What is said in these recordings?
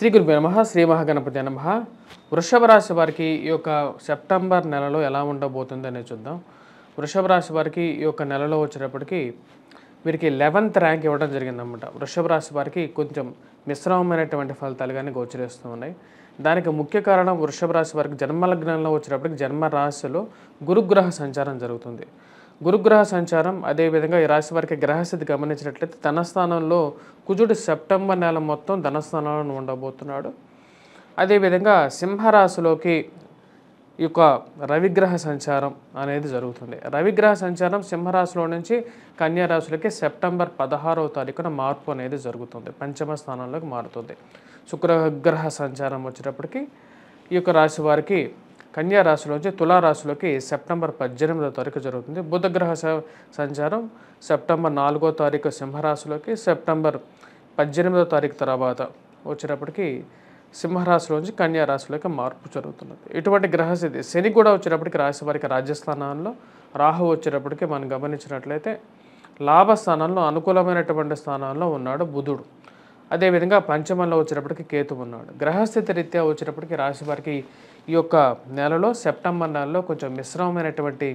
శ్రీ గురుభ్యో నమ శ్రీ మహాగణపతి నమ వృషభ రాశి వారికి ఈ యొక్క సెప్టెంబర్ నెలలో ఎలా ఉండబోతుంది అనేది చూద్దాం వృషభ రాశి వారికి ఈ యొక్క నెలలో వచ్చేటప్పటికి వీరికి లెవెన్త్ ర్యాంక్ ఇవ్వడం జరిగిందన్నమాట వృషభ రాశి వారికి కొంచెం మిశ్రమమైనటువంటి ఫలితాలు కానీ గోచరిస్తూ ఉన్నాయి దానికి ముఖ్య కారణం వృషభ రాశి వారికి జన్మలగ్నంలో వచ్చేటప్పటికి జన్మ రాశిలో గురుగ్రహ సంచారం జరుగుతుంది గురుగ్రహ సంచారం అదేవిధంగా ఈ రాశి వారికి గ్రహస్థితి గమనించినట్లయితే ధనస్థానంలో కుజుడు సెప్టెంబర్ నెల మొత్తం ధనస్థానంలో ఉండబోతున్నాడు అదేవిధంగా సింహరాశిలోకి ఈ యొక్క రవిగ్రహ సంచారం అనేది జరుగుతుంది రవిగ్రహ సంచారం సింహరాశిలో నుంచి కన్యారాశులకి సెప్టెంబర్ పదహారవ తారీఖున మార్పు అనేది జరుగుతుంది పంచమ స్థానంలోకి మారుతుంది శుక్రగ్రహ సంచారం వచ్చేటప్పటికి ఈ యొక్క రాశి వారికి కన్యా రాశిలోంచి తులారాశిలోకి సెప్టెంబర్ పద్దెనిమిదో తారీఖు జరుగుతుంది బుధగ్రహ సంచారం సెప్టెంబర్ నాలుగో తారీఖు సింహరాశిలోకి సెప్టెంబర్ పద్దెనిమిదో తారీఖు తర్వాత వచ్చినప్పటికి సింహరాశిలోంచి కన్యా రాశిలోకి మార్పు జరుగుతున్నది ఇటువంటి గ్రహస్థితి శని కూడా వచ్చేటప్పటికి రాశి వారికి రాజస్థానంలో రాహు వచ్చేటప్పటికి మనం గమనించినట్లయితే లాభస్థానంలో అనుకూలమైనటువంటి స్థానాల్లో ఉన్నాడు బుధుడు అదేవిధంగా పంచమంలో వచ్చేటప్పటికి కేతు ఉన్నాడు గ్రహస్థితి రీత్యా వచ్చేటప్పటికి రాశి వారికి ఈ యొక్క నెలలో సెప్టెంబర్ నెలలో కొంచెం మిశ్రమమైనటువంటి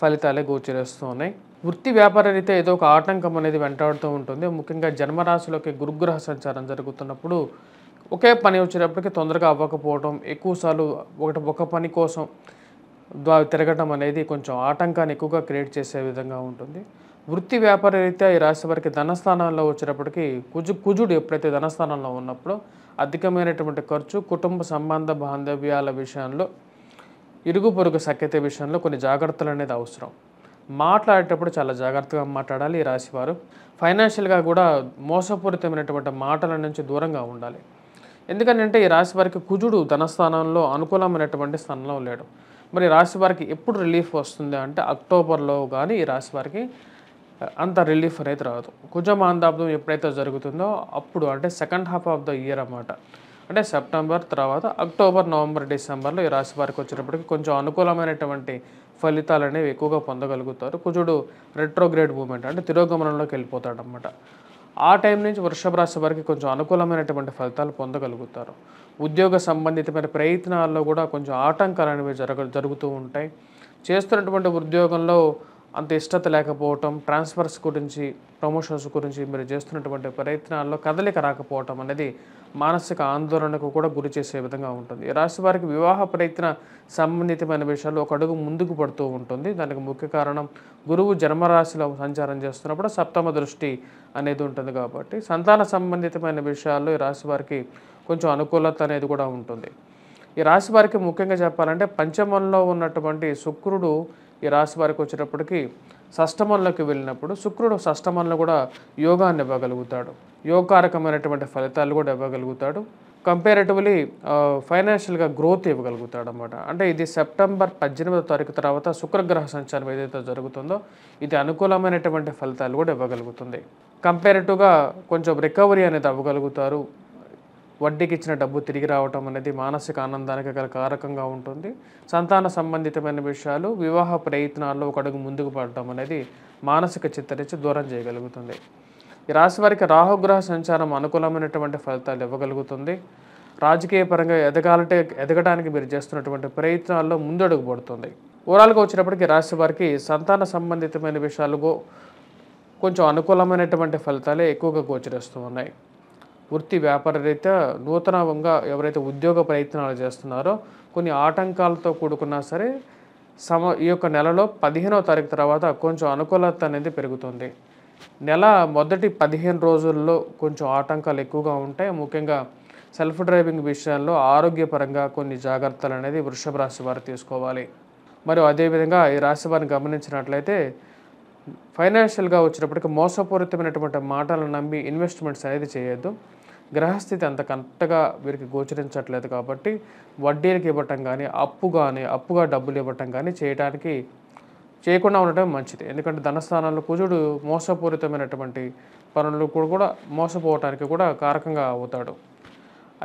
ఫలితాలే గోచరిస్తూ ఉన్నాయి వృత్తి వ్యాపార రీతే ఏదో ఒక ఆటంకం అనేది వెంటాడుతూ ఉంటుంది ముఖ్యంగా జన్మరాశిలోకి గురుగ్రహ సంచారం జరుగుతున్నప్పుడు ఒకే పని వచ్చేటప్పటికి తొందరగా అవ్వకపోవడం ఎక్కువసార్లు ఒకటి ఒక పని కోసం తిరగటం అనేది కొంచెం ఆటంకాన్ని ఎక్కువగా క్రియేట్ చేసే విధంగా ఉంటుంది వృత్తి వ్యాపార రీత్యా ఈ రాశి వారికి ధనస్థానంలో వచ్చేటప్పటికి కుజు కుజుడు ఎప్పుడైతే ధనస్థానంలో ఉన్నప్పుడు అధికమైనటువంటి ఖర్చు కుటుంబ సంబంధ బాంధవ్యాల విషయంలో ఇరుగు పొరుగు సఖ్యత విషయంలో కొన్ని జాగ్రత్తలు అనేది అవసరం మాట్లాడేటప్పుడు చాలా జాగ్రత్తగా మాట్లాడాలి ఈ రాశివారు ఫైనాన్షియల్గా కూడా మోసపూరితమైనటువంటి మాటల నుంచి దూరంగా ఉండాలి ఎందుకంటే ఈ రాశి వారికి కుజుడు ధనస్థానంలో అనుకూలమైనటువంటి స్థానంలో లేడు మరి రాశి వారికి ఎప్పుడు రిలీఫ్ వస్తుంది అంటే అక్టోబర్లో కానీ ఈ రాశి వారికి అంత రిలీఫ్ అనేది రాదు కొంచెం మాందాబ్దం ఎప్పుడైతే జరుగుతుందో అప్పుడు అంటే second half of the year అన్నమాట అంటే సెప్టెంబర్ తర్వాత అక్టోబర్ నవంబర్ డిసెంబర్లో ఈ రాశి వారికి వచ్చినప్పటికీ కొంచెం అనుకూలమైనటువంటి ఫలితాలు అనేవి ఎక్కువగా పొందగలుగుతారు కుజుడు రెట్రోగ్రేడ్ మూమెంట్ అంటే తిరోగమనంలోకి వెళ్ళిపోతాడు అనమాట ఆ టైం నుంచి వృషభ రాశి వారికి కొంచెం అనుకూలమైనటువంటి ఫలితాలు పొందగలుగుతారు ఉద్యోగ సంబంధితమైన ప్రయత్నాల్లో కూడా కొంచెం ఆటంకాలు అనేవి జరగ జరుగుతూ ఉంటాయి చేస్తున్నటువంటి ఉద్యోగంలో అంత ఇష్టత లేకపోవటం ట్రాన్స్ఫర్స్ గురించి ప్రమోషన్స్ గురించి మీరు చేస్తున్నటువంటి ప్రయత్నాల్లో కదలిక రాకపోవటం అనేది మానసిక ఆందోళనకు కూడా గురి చేసే విధంగా ఉంటుంది ఈ రాశి వారికి వివాహ ప్రయత్న సంబంధితమైన విషయాలు ఒక అడుగు ముందుకు పడుతూ ఉంటుంది దానికి ముఖ్య కారణం గురువు జన్మరాశిలో సంచారం చేస్తున్నప్పుడు సప్తమ దృష్టి అనేది ఉంటుంది కాబట్టి సంతాన సంబంధితమైన విషయాల్లో ఈ రాశి వారికి కొంచెం అనుకూలత అనేది కూడా ఉంటుంది ఈ రాశి వారికి ముఖ్యంగా చెప్పాలంటే పంచమంలో ఉన్నటువంటి శుక్రుడు ఈ రాశి వారికి వచ్చేటప్పటికి షష్టమంలోకి వెళ్ళినప్పుడు శుక్రుడు షష్టమంలో కూడా యోగాన్ని ఇవ్వగలుగుతాడు యోగకారకమైనటువంటి ఫలితాలు కూడా ఇవ్వగలుగుతాడు కంపారేటివ్లీ ఫైనాన్షియల్గా గ్రోత్ ఇవ్వగలుగుతాడు అనమాట అంటే ఇది సెప్టెంబర్ పద్దెనిమిదో తారీఖు తర్వాత శుక్రగ్రహ సంచారం ఏదైతే జరుగుతుందో ఇది అనుకూలమైనటువంటి ఫలితాలు కూడా ఇవ్వగలుగుతుంది కంపేరేటివ్గా కొంచెం రికవరీ అనేది అవ్వగలుగుతారు వడ్డీకి ఇచ్చిన డబ్బు తిరిగి రావటం అనేది మానసిక ఆనందానికి గల కారకంగా ఉంటుంది సంతాన సంబంధితమైన విషయాలు వివాహ ప్రయత్నాల్లో ఒక అడుగు ముందుకు పడటం అనేది మానసిక చిత్తరించి దూరం చేయగలుగుతుంది ఈ రాశి వారికి రాహుగ్రహ సంచారం అనుకూలమైనటువంటి ఫలితాలు ఇవ్వగలుగుతుంది రాజకీయ పరంగా ఎదగాలంటే ఎదగడానికి మీరు చేస్తున్నటువంటి ప్రయత్నాల్లో ముందడుగు పడుతుంది ఊరాలుగా వచ్చినప్పటికీ రాశి వారికి సంతాన సంబంధితమైన విషయాలు కొంచెం అనుకూలమైనటువంటి ఫలితాలే ఎక్కువగా గోచరిస్తూ ఉన్నాయి వృత్తి వ్యాపారరీత్యా నూతనంగా ఎవరైతే ఉద్యోగ ప్రయత్నాలు చేస్తున్నారో కొన్ని ఆటంకాలతో కూడుకున్నా సరే సమ ఈ యొక్క నెలలో పదిహేనవ తారీఖు తర్వాత కొంచెం అనుకూలత అనేది పెరుగుతుంది నెల మొదటి పదిహేను రోజుల్లో కొంచెం ఆటంకాలు ఎక్కువగా ఉంటాయి ముఖ్యంగా సెల్ఫ్ డ్రైవింగ్ విషయంలో ఆరోగ్యపరంగా కొన్ని జాగ్రత్తలు అనేది వృషభ రాశి వారు తీసుకోవాలి మరియు అదేవిధంగా ఈ రాశి వారిని గమనించినట్లయితే ఫైనాన్షియల్గా వచ్చినప్పటికీ మోసపూరితమైనటువంటి మాటలను నమ్మి ఇన్వెస్ట్మెంట్స్ అనేది చేయొద్దు గ్రహస్థితి అంత కంటగా వీరికి గోచరించట్లేదు కాబట్టి వడ్డీలకు ఇవ్వటం కానీ అప్పు కానీ అప్పుగా డబ్బులు ఇవ్వటం కానీ చేయడానికి చేయకుండా ఉండటం మంచిది ఎందుకంటే ధనస్థానాల్లో కుజుడు మోసపూరితమైనటువంటి పనులు కూడా కూడా మోసపోవటానికి కూడా కారకంగా అవుతాడు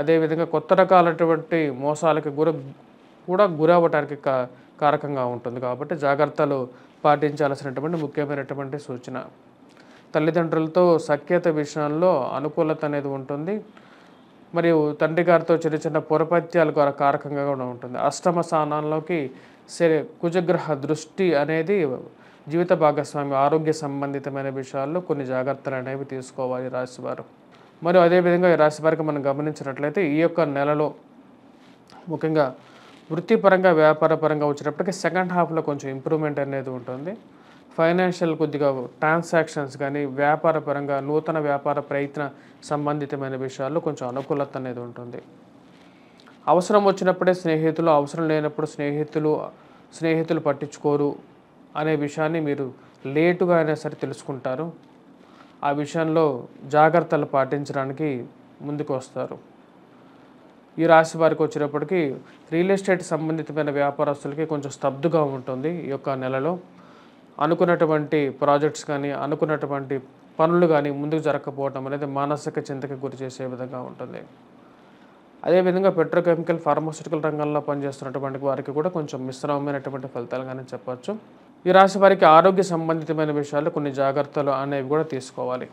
అదేవిధంగా కొత్త రకాలటువంటి మోసాలకి గురి కూడా గురవ్వటానికి కా కారకంగా ఉంటుంది కాబట్టి జాగ్రత్తలు పాటించాల్సినటువంటి ముఖ్యమైనటువంటి సూచన తల్లిదండ్రులతో సఖ్యత విషయంలో అనుకూలత అనేది ఉంటుంది మరియు తండ్రి గారితో చిన్న చిన్న పురపత్యాలు కారకంగా కూడా ఉంటుంది అష్టమ స్థానంలోకి సరే కుజగ్రహ దృష్టి అనేది జీవిత భాగస్వామి ఆరోగ్య సంబంధితమైన విషయాల్లో కొన్ని జాగ్రత్తలు అనేవి తీసుకోవాలి రాశివారు మరియు అదేవిధంగా ఈ రాశివారికి మనం గమనించినట్లయితే ఈ యొక్క నెలలో ముఖ్యంగా వృత్తిపరంగా వ్యాపారపరంగా వచ్చినప్పటికీ సెకండ్ హాఫ్లో కొంచెం ఇంప్రూవ్మెంట్ అనేది ఉంటుంది ఫైనాన్షియల్ కొద్దిగా ట్రాన్సాక్షన్స్ కానీ వ్యాపార పరంగా నూతన వ్యాపార ప్రయత్న సంబంధితమైన విషయాల్లో కొంచెం అనుకూలత అనేది ఉంటుంది అవసరం వచ్చినప్పుడే స్నేహితులు అవసరం లేనప్పుడు స్నేహితులు స్నేహితులు పట్టించుకోరు అనే విషయాన్ని మీరు లేటుగా అయినా సరే తెలుసుకుంటారు ఆ విషయంలో జాగ్రత్తలు పాటించడానికి ముందుకు వస్తారు ఈ రాశి వారికి వచ్చేటప్పటికి రియల్ ఎస్టేట్ సంబంధితమైన వ్యాపారస్తులకి కొంచెం స్తబ్దుగా ఉంటుంది ఈ యొక్క నెలలో అనుకున్నటువంటి ప్రాజెక్ట్స్ కానీ అనుకున్నటువంటి పనులు కానీ ముందుకు జరగకపోవటం అనేది మానసిక చింతకి గురి చేసే విధంగా ఉంటుంది అదేవిధంగా పెట్రోకెమికల్ ఫార్మాసిటికల్ రంగంలో పనిచేస్తున్నటువంటి వారికి కూడా కొంచెం మిశ్రమమైనటువంటి ఫలితాలు కానీ చెప్పచ్చు ఈ రాశి వారికి ఆరోగ్య సంబంధితమైన విషయాలు కొన్ని జాగ్రత్తలు అనేవి కూడా తీసుకోవాలి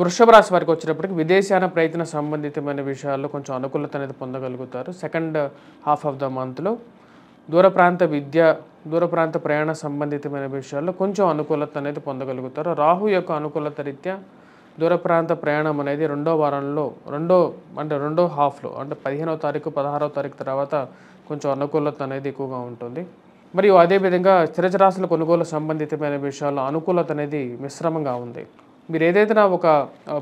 వృషభ రాశి వారికి వచ్చినప్పటికి విదేశాన ప్రయత్న సంబంధితమైన విషయాల్లో కొంచెం అనుకూలత అనేది పొందగలుగుతారు సెకండ్ హాఫ్ ఆఫ్ ద మంత్లో దూర ప్రాంత విద్య దూర ప్రాంత ప్రయాణ సంబంధితమైన విషయాల్లో కొంచెం అనుకూలత అనేది పొందగలుగుతారు రాహు యొక్క అనుకూలత రీత్యా దూర ప్రాంత ప్రయాణం అనేది రెండో వారంలో రెండో అంటే రెండో హాఫ్లో అంటే పదిహేనో తారీఖు పదహారో తారీఖు తర్వాత కొంచెం అనుకూలత అనేది ఎక్కువగా ఉంటుంది మరియు అదేవిధంగా స్థిరచరాశుల కొనుగోలు సంబంధితమైన విషయాల్లో అనుకూలత అనేది మిశ్రమంగా ఉంది మీరు ఏదైతే ఒక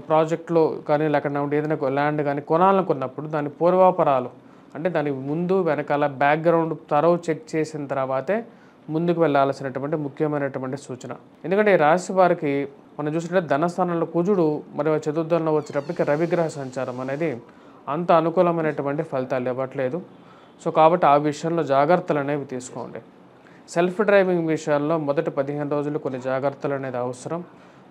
ప్రాజెక్ట్లో కానీ లేకుండా ఏదైనా ల్యాండ్ కానీ కొనాలనుకున్నప్పుడు దాని పూర్వాపరాలు అంటే దానికి ముందు వెనకాల బ్యాక్గ్రౌండ్ తరవు చెక్ చేసిన తర్వాతే ముందుకు వెళ్ళాల్సినటువంటి ముఖ్యమైనటువంటి సూచన ఎందుకంటే ఈ రాశి వారికి మనం చూసినట్లయితే ధనస్థానంలో కుజుడు మరి చతుర్థంలో వచ్చేటప్పటికి రవిగ్రహ సంచారం అనేది అంత అనుకూలమైనటువంటి ఫలితాలు ఇవ్వట్లేదు సో కాబట్టి ఆ విషయంలో జాగ్రత్తలు అనేవి తీసుకోండి సెల్ఫ్ డ్రైవింగ్ విషయాల్లో మొదటి పదిహేను రోజులు కొన్ని జాగ్రత్తలు అనేది అవసరం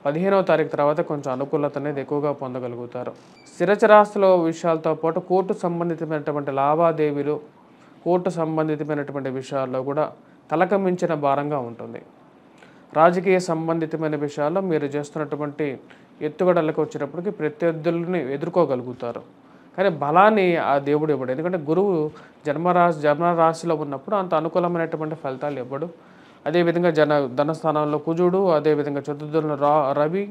పదిహేనవ తారీఖు తర్వాత కొంచెం అనుకూలత అనేది ఎక్కువగా పొందగలుగుతారు స్థిరచరాస్తుల విషయాలతో పాటు కోర్టు సంబంధితమైనటువంటి లావాదేవీలు కోర్టు సంబంధితమైనటువంటి విషయాల్లో కూడా తలకమించిన భారంగా ఉంటుంది రాజకీయ సంబంధితమైన విషయాల్లో మీరు చేస్తున్నటువంటి ఎత్తుగడలకు వచ్చినప్పటికీ ప్రత్యర్థులని ఎదుర్కోగలుగుతారు కానీ బలాన్ని ఆ దేవుడు ఇవ్వడు ఎందుకంటే గురువు జన్మరాశి జన్మరాశిలో ఉన్నప్పుడు అంత అనుకూలమైనటువంటి ఫలితాలు ఇవ్వడు అదేవిధంగా జన ధనస్థానంలో కుజుడు అదేవిధంగా చతుర్థులను రా రవి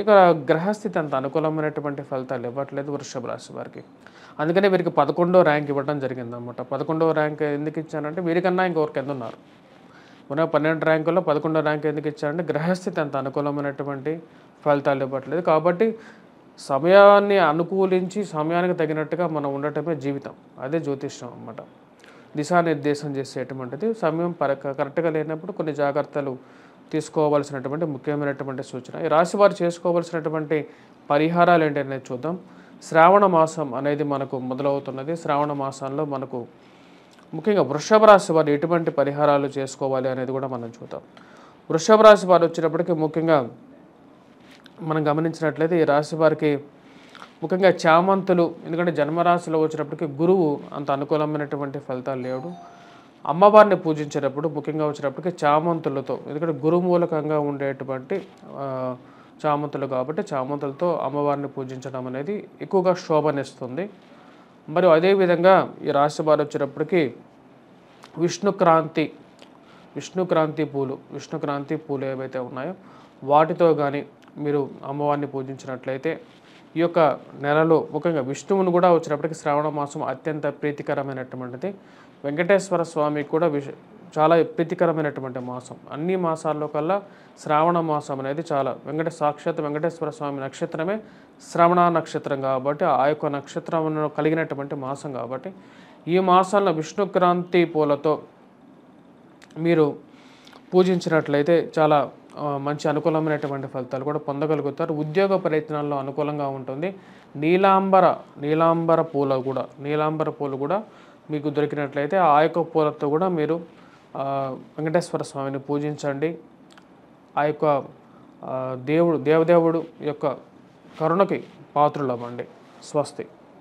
ఇక గ్రహస్థితి అంత అనుకూలమైనటువంటి ఫలితాలు ఇవ్వట్లేదు వృషభ రాశి వారికి అందుకనే వీరికి పదకొండో ర్యాంక్ ఇవ్వడం జరిగిందనమాట పదకొండవ ర్యాంక్ ఎందుకు ఇచ్చానంటే వీరికన్నా ఇంకొకరు కింద ఉన్నారు ఉన్న పన్నెండు ర్యాంకుల్లో పదకొండో ర్యాంక్ ఎందుకు ఇచ్చారంటే గ్రహస్థితి అంత అనుకూలమైనటువంటి ఫలితాలు ఇవ్వట్లేదు కాబట్టి సమయాన్ని అనుకూలించి సమయానికి తగినట్టుగా మనం ఉండటమే జీవితం అదే జ్యోతిష్యం అన్నమాట దిశానిర్దేశం చేసేటువంటిది సమయం పర కరెక్ట్గా లేనప్పుడు కొన్ని జాగ్రత్తలు తీసుకోవాల్సినటువంటి ముఖ్యమైనటువంటి సూచన ఈ రాశి వారు చేసుకోవాల్సినటువంటి పరిహారాలు అనేది చూద్దాం శ్రావణ మాసం అనేది మనకు మొదలవుతున్నది శ్రావణ మాసంలో మనకు ముఖ్యంగా వృషభ రాశి వారు ఎటువంటి పరిహారాలు చేసుకోవాలి అనేది కూడా మనం చూద్దాం వృషభ రాశి వారు వచ్చినప్పటికీ ముఖ్యంగా మనం గమనించినట్లయితే ఈ రాశి వారికి ముఖ్యంగా చామంతులు ఎందుకంటే జన్మరాశిలో వచ్చినప్పటికీ గురువు అంత అనుకూలమైనటువంటి ఫలితాలు లేవు అమ్మవారిని పూజించేటప్పుడు ముఖ్యంగా వచ్చినప్పటికీ చామంతులతో ఎందుకంటే గురుమూలకంగా ఉండేటువంటి చామంతులు కాబట్టి చామంతులతో అమ్మవారిని పూజించడం అనేది ఎక్కువగా శోభనిస్తుంది మరియు అదేవిధంగా ఈ రాశి వారు వచ్చినప్పటికీ విష్ణుక్రాంతి విష్ణుక్రాంతి పూలు విష్ణుక్రాంతి పూలు ఏవైతే ఉన్నాయో వాటితో కానీ మీరు అమ్మవారిని పూజించినట్లయితే ఈ యొక్క నెలలో ముఖ్యంగా విష్ణువును కూడా వచ్చినప్పటికీ శ్రావణ మాసం అత్యంత ప్రీతికరమైనటువంటిది వెంకటేశ్వర స్వామి కూడా విష చాలా ప్రీతికరమైనటువంటి మాసం అన్ని మాసాల్లో కల్లా శ్రావణ మాసం అనేది చాలా వెంకట సాక్షాత్ వెంకటేశ్వర స్వామి నక్షత్రమే శ్రవణ నక్షత్రం కాబట్టి ఆ యొక్క నక్షత్రం కలిగినటువంటి మాసం కాబట్టి ఈ మాసంలో విష్ణుక్రాంతి పూలతో మీరు పూజించినట్లయితే చాలా మంచి అనుకూలమైనటువంటి ఫలితాలు కూడా పొందగలుగుతారు ఉద్యోగ ప్రయత్నాల్లో అనుకూలంగా ఉంటుంది నీలాంబర నీలాంబర పూల కూడా నీలాంబర పూలు కూడా మీకు దొరికినట్లయితే ఆ యొక్క పూలతో కూడా మీరు వెంకటేశ్వర స్వామిని పూజించండి ఆ యొక్క దేవుడు దేవదేవుడు యొక్క కరుణకి అవ్వండి స్వస్తి